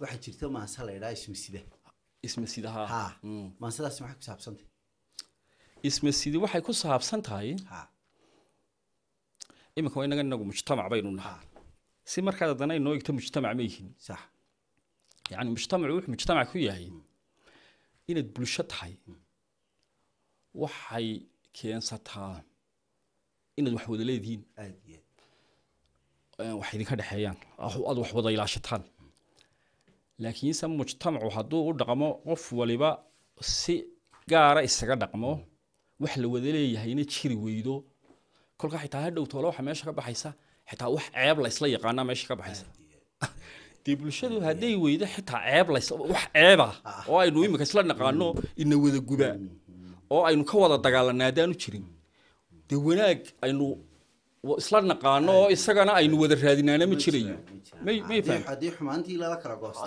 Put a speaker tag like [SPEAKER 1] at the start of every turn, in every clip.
[SPEAKER 1] waxaa jirta maanse la ydhaa ismasida ismasidaha mm. maansedaasi maxay ku saabsantahay ismasidi waxay ku saabsan tahay iminka waa inaga inagu mujtamac baynu nahay si markaad haddana inoo egto mujtamac ma yihin sax yacni mujtamacu wuxuu mujtamac ku yahay mm. inaad bulsho tahay mm. waxay keensataa inaad wax wada leedihiin waxay idinka dhexeeyaan aad wax wada ilaashataan laakiinse mujtamacu hadduu u dhaqmo qof waliba si gaara isaga dhaqmo wax la wada leeyahayna jiri weydo kolkaa xitaa ha waxa meesha ka baxaysa xitaa wax ceeb laysla yaqaana meesha ka baxaysa dee bulshadu hadday weydo xitaa ceeb lays wax ceeba oo aynu imika isla naqaano ina wada guba oo aynu ka wada dagaalanaa jirin dee wanaag aynu isla naqaano oo isagana aynu wada raadinaana ma jirayo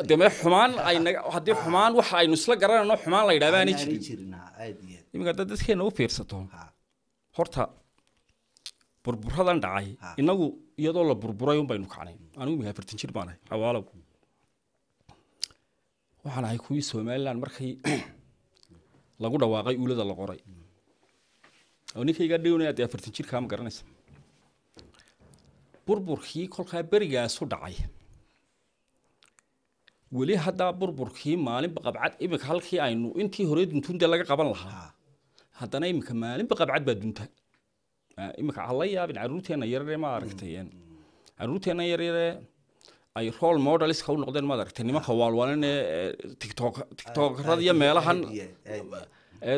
[SPEAKER 1] deme xumaan haddii xumaan waxa aynu isla garanayno xumaan la yidhahda aanay iminka haddaad dadkeena u fiirsato horta burburadan dhacay inagu iyadoo la burburay un baynu kacnay anigu iminka afartan jir baan ahay waxaan ahay kuwii somalilan markii lagu dhawaaqay uulada la qoray oo ninkaygaa dhewnaya dee afartan jirkaa ma garanaysa burburkii kolkaa berigaas u dhacay weli haddaa burburkii maalinba qabcad iminka halkii aynu intii hore duntun laga qaban lahaa haddana iminka maalinba qabcad baa dunta ah, iminka ha yaabin caruurteenna yarare ma aragtay caruurteenna yaryare ay role modeliska u noqdeen maad aragtay nimanka waalwaalan eh, ee tictok tictokerada iyo meelahan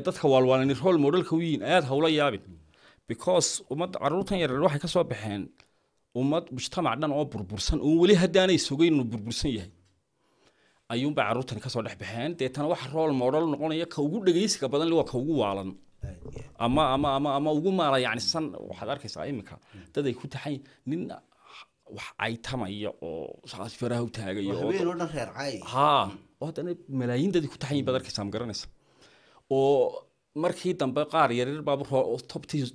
[SPEAKER 1] dadka waalwaalani role modelka u yihiin aada hawla yaabin because ummadda caruurtan yaryar waxay ka soo baxeen ummad mujtamac dhan oo burbursan oo weli haddaanay sugayn inuu burbursan yahay ayuunbay carruurtani kasoo dhex baxeen deetana waxa rool moodhal noqonaya ka ugu dhegaysiga badan waa ka ugu waalan ama ama ama ama ugu maala yani san waxaad arkaysaa iminka dad ay ku taxayn nin wax aytamaya oo saas faraha u taagaya oo haddana malaayiin dadii ku taxayn baad arkaysaa ma oo markii dambe qaar yaryar baaba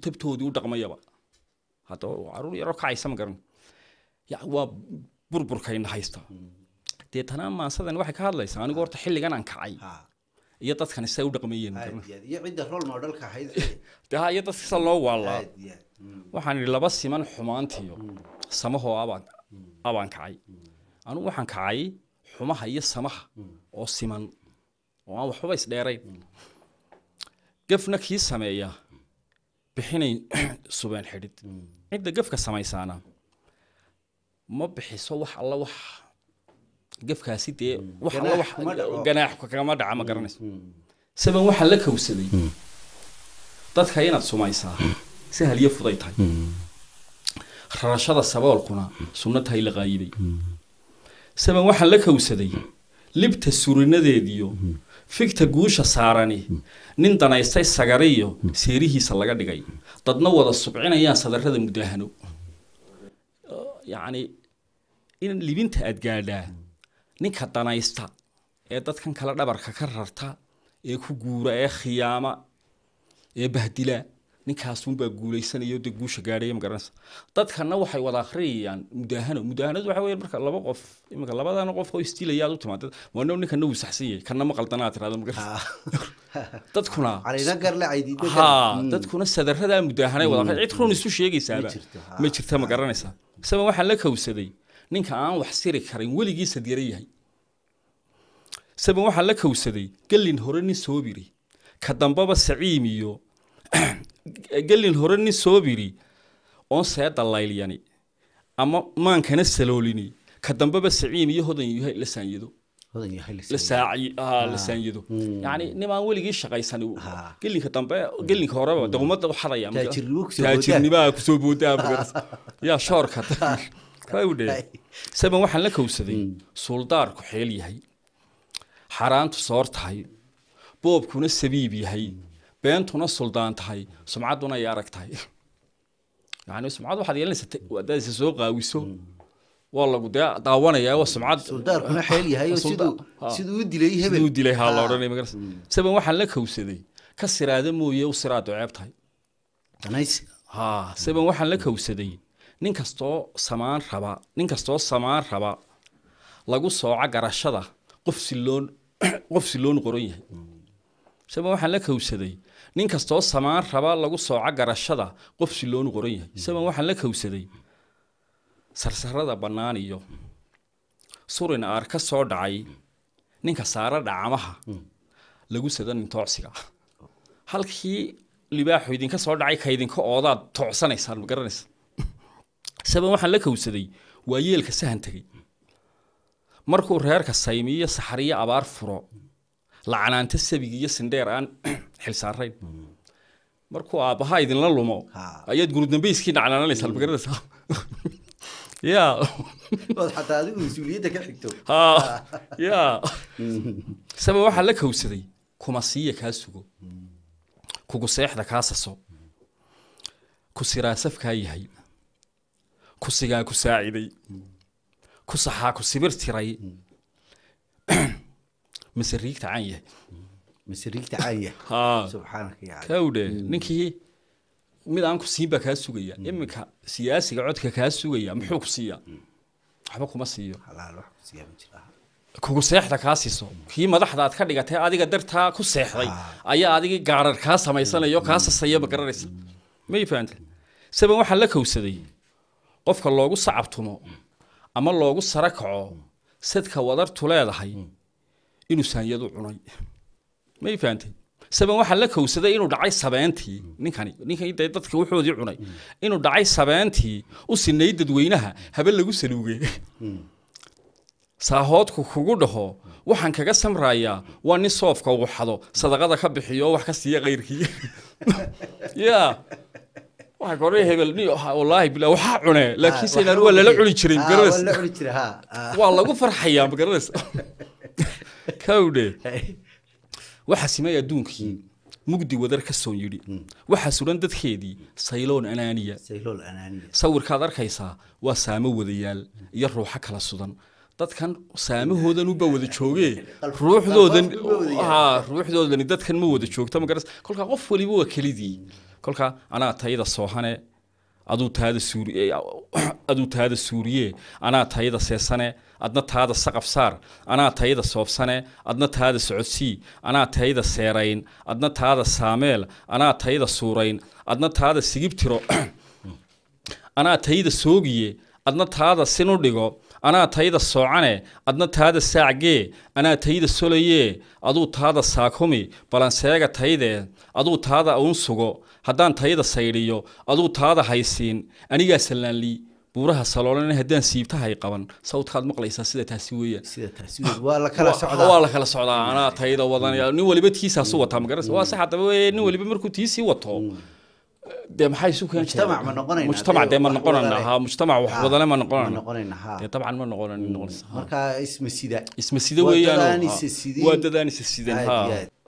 [SPEAKER 1] tabtoodii u dhaqmayaba haddaba caruur yaroo kacaysa ma garan waa burburkayna haysta deetana maasadani waxay ka hadlaysaa anigu horta xilligan aan kacay iyo dadkani say u dhaqmayeen dadka sida loo waalaa hmm. waxaan idhi laba siman xumaantiyo samahoo abaan kacay anugu waxaan kacay xumaha iyo samaha oo siman oo aan waxbaba isdheerayn hmm. gefna kii sameeya bixinayn subeen xidhid cidda gefka samaysaana ma bixiso wax alla wax gefkaasi dee mm. wax alla wax ganaax kagama dhaca ma garanayso mm, mm. saban waxaan la kawsaday dadka inaad sumaysaa sahal iyo fuday tahay rarashada saboolkuna sunna la qaayibay saban waxaan la kawsaday libta surinadeediyo figta guusha saarani nin danaystay sagariyo seerihiisa laga dhigay dadna wada subcinayaan sadarada mudahano yacni in libinta aad gaadhaa ninka danaysta ee dadkan kale dhabarka ka rarta ee ku guura ee khiyaama ee bahdila ninkaasunbaa guulaysanaya de guusha gaadhaya magaranaysa dadkana waxay wada akhriyayaan mudahano mudahanadu waxa weya marka laba qof iminka labadana qof oo istiilaya aad u timaadad wana ninkana wuu saxsan yahay kana ma qaldana aad tirahda magarasa dadkuna ha dadkuna sadaradaa mudaahanay wada akhriya cid run isu sheegaysaaba ma jirta ma garanaysa isaba waxaan la kowsaday ninka aan wax siri karin weligiisa dira yahay isaba waxaan la kowsaday gallin hore nin soobiri ka dambaba saciim iyo gelin hore nin ah, ah. hmm. hmm. soo biri oon see ama maankana saloolini ka dambeba saciim iyo hodan yahay la saanyido la saanyido yani nimaan weligii shaqaysan gelinka dambe gelinka horeba de ummadda u kusoo boodaa shoorka udhe waxaan la kowsaday hmm. suuldaarku xeel yahay xaaraantu soor tahay boobkuna sabiib yahay beentuna suldaan tahay sumcadduna ay arag tahay yani waxaad yeelanaysa haddaad isa soo qaawiso hmm. waa lagu dee daawanayaa waa sumcad suldaarkuna la odhanay magarasa saban waxaan la kowsaday ka siraada mooye u siraadu ceeb tahay danaysi saban waxaan la kowsaday nin kastoo samaan raba nin kastoo samaan raba lagu sooco garashada qof siloon qof siloon qoran yahay hmm. saban waxaan la kowsaday nin kastoo samaan raba lagu sooca garashada qof loonu qoran yahay isaban hmm. waxaa la kawsaday sarsarada bannaan iyo surin aar ka soo dhacay ninka saara dhacamaha hmm. lagu sadanin toocsiga halkii libaaxu idinka soo dhacay ka idinka oodaad toocsanaysaan ma garanaysa isaban waxaan la kawsaday waa yeelka sahan tegey markuu reerka saymi iyo saxariyo abaar furo lacanaanta sabig iyo sindheer aan xilsaareyn markuu aabbaha idinla lumo ayaad gurudambeyskii nacnaananaysaa albagarada ya sama waxaa la kawsaday kuma siiya kaa sugo kugu seexda kaa saso ku siraasaf kaa yahay ku sigaa ku saaciday ku saxaa ku sibir tiray mase riigta caan yahay masariigta caanya ah. subxaanaka hmm. ninkii mid aan ku siin baa kaa sugaya hmm. iminka siyaasiga codka kaa sugaya muxuu ku siiya hmm. waxba kuma siiyo kugu seexda kaa siiso kii madaxda ka dhigatay adiga dartaa ku seexday ah. ayaa adigii gaarar kaa samaysanayo kaa sasaya ma garanaysa may fahamta saban waxaa la kowsaday qofka loogu sacabtumo ama loogu sara kaco sadka wadartu leedahay inuu saanyadu cunay ma fahanteen sabeen waxaa la kowsaday inuu dhacay sabeentii mm. ninkani ninkani dee dadka wuxoodii cunay mm. inuu dhacay sabeentii u sinay dadweynaha habe lagu saluugey mm. saahoodku kugu dhaho waxaan kaga samrayaa waa nin soofka waxado sadaqada ka bixiyo wax ka siiya kayrkii ya waxa kore hebel wallaahi bilaa waxaa cune ah, laakiin saynaari waa lala cuni jiray magaranaysa ah, ah. waa lagu farxayaa magaranaysa kawdhe waxaa simay adduunkii mugdi wadar ka soon yidhi waxaa suran dadkeedii sayloon anaaniya sawirkaad arkaysaa waa saamo wadayaal iyo ruuxo kala sudan dadkan saamahoodanuba wada joogee ruuxdoodani dadkan ma wada joogta magaras kolkaa qof waliba waa kelidii kolkaa anaa tayada soohane aduu taada suuriy eh, taada suuriye anaa tayada seesane adna taada saqaf saar anaa tayada soobsane adna taada socodsii anaa tayada seerayn adna taada saameel anaa tayada suurayn adna taada sigibtiro anaa tayada soogiye adna taada sinu dhigo anaa tayda soocane adna taada saacgee anaa tayda solayee aduu taada saakumi balanseega taydee aduu taada uun sugo haddaan tayda saydhiyo aduu taada haysiin anigaa salaanlii buuraha saloolan haddaan siibtahay qaban sawdkaad maqlaysaa sida taasi weeyaan la kala socdaa anaa tayda wadan nin waliba tiisaasu wataa magaras waa sax haddaba nin waliba markuu tiisii wato de maxay isu keenmujtamac dee ma noqonana ha mujtamac wax wadale ma noqonana dee dabcan ma noqonan noqonaysa isma sida weeyaan waa dadaanisa sidan ha